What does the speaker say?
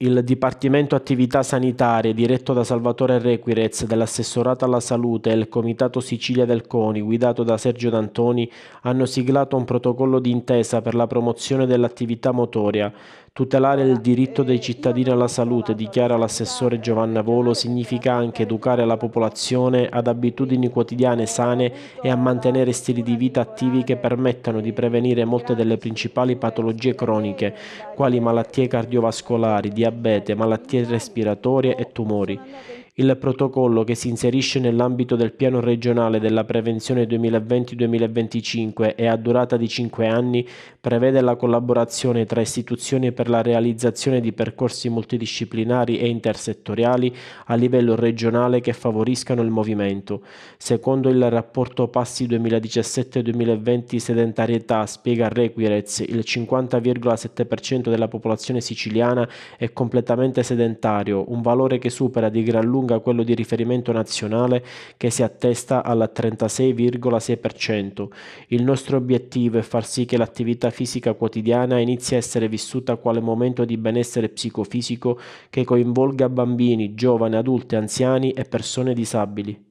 Il Dipartimento Attività Sanitarie, diretto da Salvatore Requirez, dell'Assessorato alla Salute e il Comitato Sicilia del CONI, guidato da Sergio D'Antoni, hanno siglato un protocollo d'intesa per la promozione dell'attività motoria. Tutelare il diritto dei cittadini alla salute, dichiara l'assessore Giovanna Volo, significa anche educare la popolazione ad abitudini quotidiane sane e a mantenere stili di vita attivi che permettano di prevenire molte delle principali patologie croniche, quali malattie cardiovascolari, diabete, malattie respiratorie e tumori. Il protocollo, che si inserisce nell'ambito del Piano regionale della prevenzione 2020-2025 e a durata di 5 anni, prevede la collaborazione tra istituzioni per la realizzazione di percorsi multidisciplinari e intersettoriali a livello regionale che favoriscano il movimento. Secondo il rapporto Passi 2017-2020 sedentarietà, spiega Requirez, il 50,7% della popolazione siciliana è completamente sedentario, un valore che supera di gran lunga lunga quello di riferimento nazionale che si attesta al 36,6%. Il nostro obiettivo è far sì che l'attività fisica quotidiana inizi a essere vissuta quale momento di benessere psicofisico che coinvolga bambini, giovani, adulti, anziani e persone disabili.